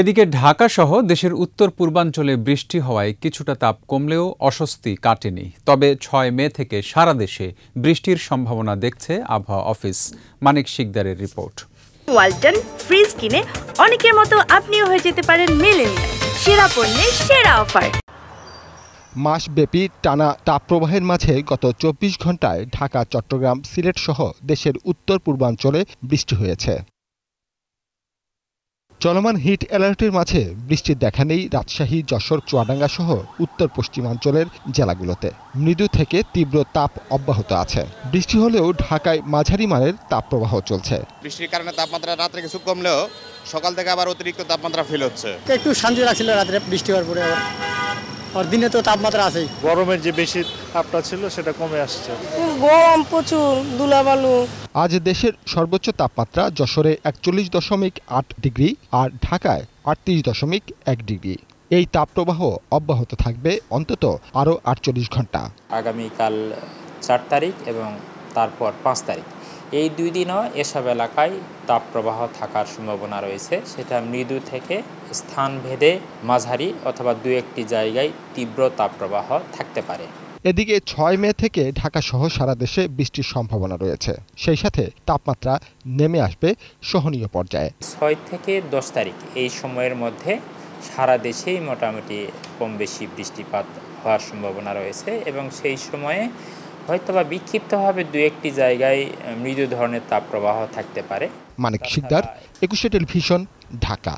এদিকে ঢাকাসহ দেশের উত্তর পূর্বাঞ্চলে বৃষ্টি হওয়ায় কিছুটা তাপ কমলেও অস্বস্তি কাটেনি তবে ছয় মে থেকে সারা দেশে বৃষ্টির সম্ভাবনা দেখছে আবহাওয়া অফিস মানিক শিকদারের রিপোর্ট ওয়ালটন ফ্রিজ কিনে অনেকের মতো আপনিও হয়ে যেতে পারেন মেলেনিয়া সেরা পণ্যের সেরা অফার মাসব্যাপী টানা তাপপ্রবাহের মাঝে গত চব্বিশ ঘন্টায় ঢাকা চট্টগ্রাম সিলেট সহ দেশের উত্তর পূর্বাঞ্চলে বৃষ্টি হয়েছে চলমান হিট অ্যালার্টের মাঝে বৃষ্টির দেখা নেই রাজশাহী যশোর চুয়াডাঙ্গা সহ উত্তর পশ্চিমাঞ্চলের জেলাগুলোতে মৃদু থেকে তীব্র তাপ অব্যাহত আছে বৃষ্টি হলেও ঢাকায় মাঝারি মানের তাপপ্রবাহ চলছে বৃষ্টির কারণে তাপমাত্রা রাত্রে কিছু কমলেও সকাল থেকে আবার অতিরিক্ত তাপমাত্রা ফেল হচ্ছে একটু শান্তি লাগছিল রাত্রে বৃষ্টি হওয়ার পরে আবার আর দিনে তো তাপমাত্রা আছেই গরমের যে বেশি তাপটা ছিল সেটা কমে আসছে গরম প্রচুর ধুলাবালু আজ দেশের সর্বোচ্চ তাপমাত্রা যশোরে একচল্লিশ দশমিক আট ডিগ্রি আর ঢাকায় আটত্রিশ দশমিক এক ডিগ্রি এই তাপপ্রবাহ অব্যাহত থাকবে অন্তত আরও আটচল্লিশ ঘন্টা আগামীকাল চার তারিখ এবং তারপর পাঁচ তারিখ এই দুই দিনও এসব এলাকায় তাপপ্রবাহ থাকার সম্ভাবনা রয়েছে সেটা মৃদু থেকে স্থান ভেদে মাঝারি অথবা দু একটি জায়গায় তীব্র তাপপ্রবাহ থাকতে পারে এদিকে ছয় মে থেকে ঢাকাসহ সারা দেশে বৃষ্টির সম্ভাবনা রয়েছে সেই সাথে তাপমাত্রা নেমে আসবে সহনীয় পর্যায়ে ছয় থেকে দশ তারিখ এই সময়ের মধ্যে সারা দেশেই মোটামুটি কম বেশি বৃষ্টিপাত হওয়ার সম্ভাবনা রয়েছে এবং সেই সময়ে হয়তোবা বিক্ষিপ্তভাবে দু একটি জায়গায় মৃদু ধরনের তাপ প্রবাহ থাকতে পারে মানিক শিকদার একুশে টেলিভিশন ঢাকা